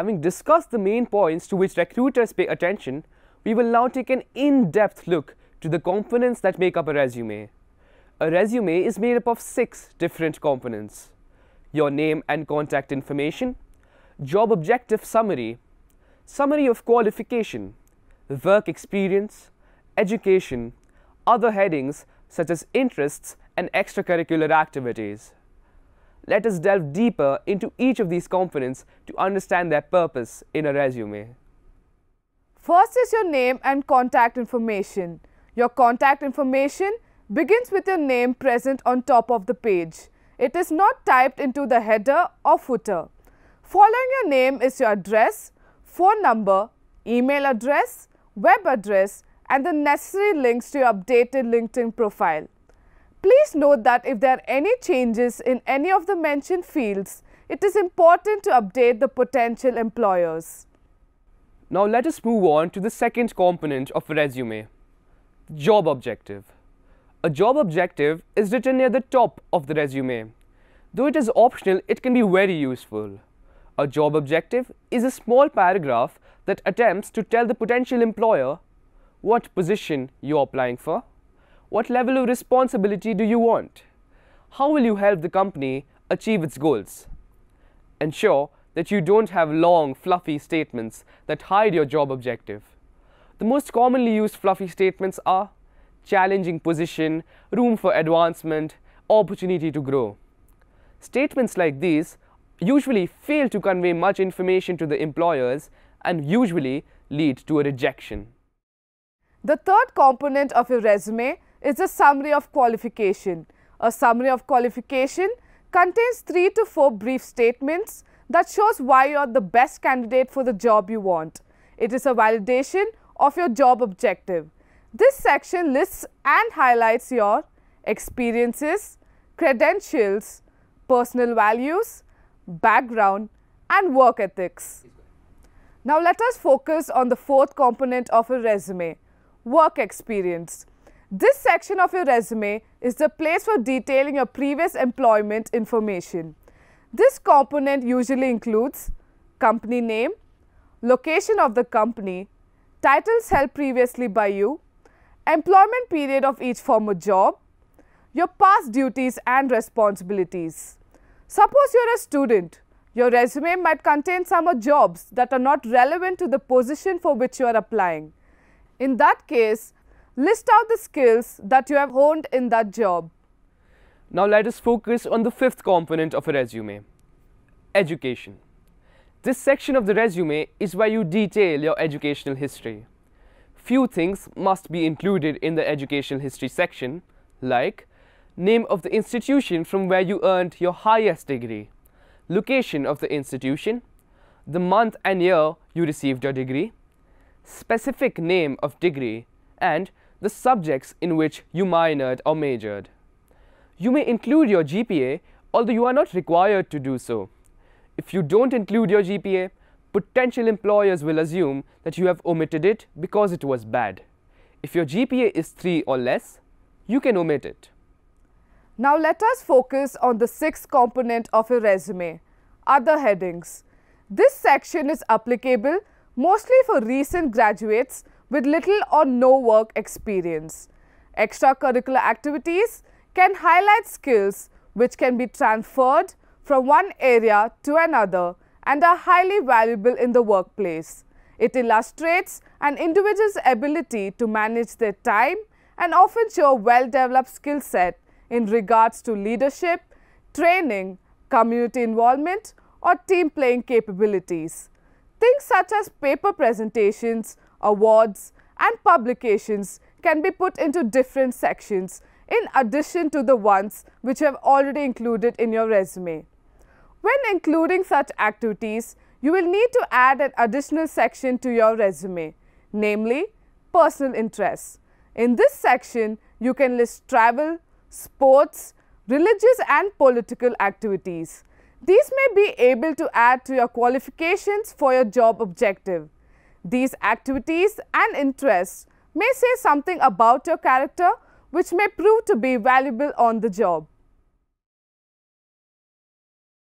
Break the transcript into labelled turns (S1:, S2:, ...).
S1: Having discussed the main points to which recruiters pay attention, we will now take an in-depth look to the components that make up a resume. A resume is made up of six different components. Your name and contact information, job objective summary, summary of qualification, work experience, education, other headings such as interests and extracurricular activities. Let us delve deeper into each of these components to understand their purpose in a resume.
S2: First is your name and contact information. Your contact information begins with your name present on top of the page. It is not typed into the header or footer. Following your name is your address, phone number, email address, web address and the necessary links to your updated LinkedIn profile. Please note that if there are any changes in any of the mentioned fields, it is important to update the potential employers.
S1: Now let us move on to the second component of a resume, job objective. A job objective is written near the top of the resume. Though it is optional, it can be very useful. A job objective is a small paragraph that attempts to tell the potential employer what position you're applying for, what level of responsibility do you want? How will you help the company achieve its goals? Ensure that you don't have long, fluffy statements that hide your job objective. The most commonly used fluffy statements are challenging position, room for advancement, opportunity to grow. Statements like these usually fail to convey much information to the employers and usually lead to a rejection.
S2: The third component of your resume is a summary of qualification. A summary of qualification contains 3 to 4 brief statements that shows why you are the best candidate for the job you want. It is a validation of your job objective. This section lists and highlights your experiences, credentials, personal values, background and work ethics. Now let us focus on the fourth component of a resume, work experience. This section of your resume is the place for detailing your previous employment information. This component usually includes company name, location of the company, titles held previously by you, employment period of each former job, your past duties and responsibilities. Suppose you are a student, your resume might contain some jobs that are not relevant to the position for which you are applying. In that case, List out the skills that you have honed in that job.
S1: Now let us focus on the fifth component of a resume, education. This section of the resume is where you detail your educational history. Few things must be included in the educational history section, like name of the institution from where you earned your highest degree, location of the institution, the month and year you received your degree, specific name of degree, and the subjects in which you minored or majored. You may include your GPA, although you are not required to do so. If you don't include your GPA, potential employers will assume that you have omitted it because it was bad. If your GPA is 3 or less, you can omit it.
S2: Now let us focus on the sixth component of a resume, other headings. This section is applicable mostly for recent graduates with little or no work experience. Extracurricular activities can highlight skills which can be transferred from one area to another and are highly valuable in the workplace. It illustrates an individual's ability to manage their time and often show well-developed skill set in regards to leadership, training, community involvement or team playing capabilities. Things such as paper presentations awards and publications can be put into different sections in addition to the ones which you have already included in your resume. When including such activities, you will need to add an additional section to your resume, namely personal interests. In this section, you can list travel, sports, religious and political activities. These may be able to add to your qualifications for your job objective. These activities and interests may say something about your character which may prove to be valuable on the job.